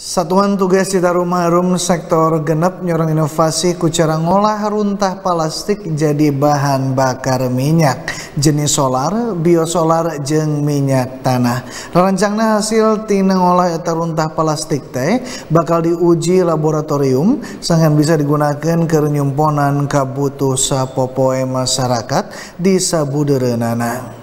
Satuan Tugas Citarum sektor genep nyorong inovasi kucara ngolah runtah plastik jadi bahan bakar minyak jenis solar, biosolar jeng minyak tanah. Rancangan hasil tina ngolah eta runtah plastik teh bakal diuji laboratorium sangat bisa digunakan ke nyumponan kabutuh sapopoe masyarakat di Nana.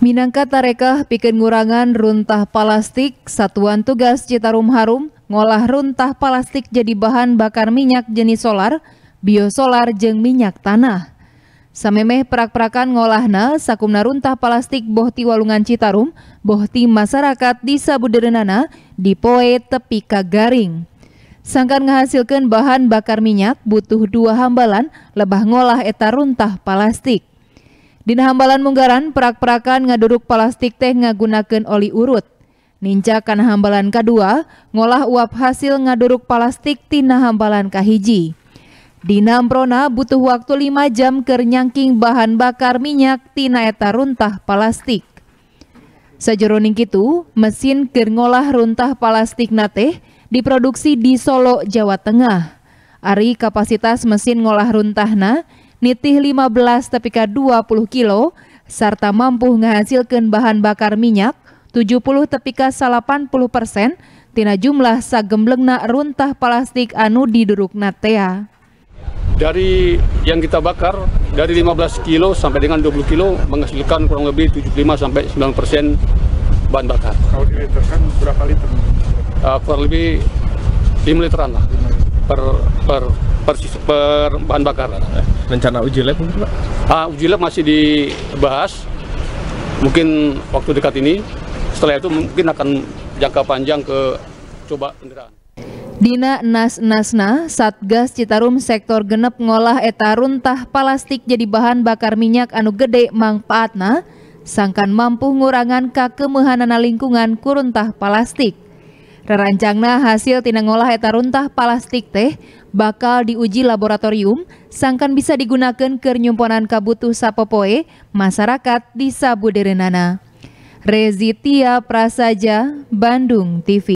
Minangka tarekah bikin ngurangan runtah plastik, Satuan Tugas Citarum Harum ngolah runtah plastik jadi bahan bakar minyak jenis solar, biosolar jeng minyak tanah. Samemeh prak-prakan ngolahna sakumna runtah plastik bohti walungan Citarum, bohti masyarakat di Sabuderenana, di Poe Tepi Kagaring. Sangkan menghasilkan bahan bakar minyak butuh dua hambalan lebah ngolah eta runtah plastik. Dina hambalan munggaran perak-perakan ngaduruk plastik teh ngagunakeun oli urut. Ninca kana hambalan kedua ngolah uap hasil ngaduruk plastik tina hambalan kahiji. Dina amprona butuh waktu 5 jam keur nyangking bahan bakar minyak tina eta runtah plastik. Sajeroning kitu, mesin keur ngolah runtah plastik nateh diproduksi di Solo, Jawa Tengah. Ari kapasitas mesin ngolah runtahna nitih 15 tepika 20 kilo, serta mampu menghasilkan bahan bakar minyak 70 tepika 80 persen tina jumlah sagemblengna runtah plastik anu diduruk natea. Dari yang kita bakar, dari 15 kilo sampai dengan 20 kilo menghasilkan kurang lebih 75 sampai 9 persen bahan bakar. Kalau diliterkan berapa liter? Uh, kurang lebih 5 literan lah per, per persis per bahan bakar. Rencana uji lab mungkin Pak? Ah, uji lab masih dibahas. Mungkin waktu dekat ini setelah itu mungkin akan jangka panjang ke coba kendaraan. Dina Nas Nasna, Satgas Citarum Sektor Genep ngolah eta runtah plastik jadi bahan bakar minyak anu gede mangpaatna, sangkan mampu ngurangan kakemuhanana lingkungan kuruntah plastik. Rerancangna hasil tina ngolah eta runtah plastik teh bakal diuji laboratorium sangkan bisa digunakan ke nyumponan kabutuh sapopoe masyarakat di Nana. Rezitia Prasaja, Bandung TV.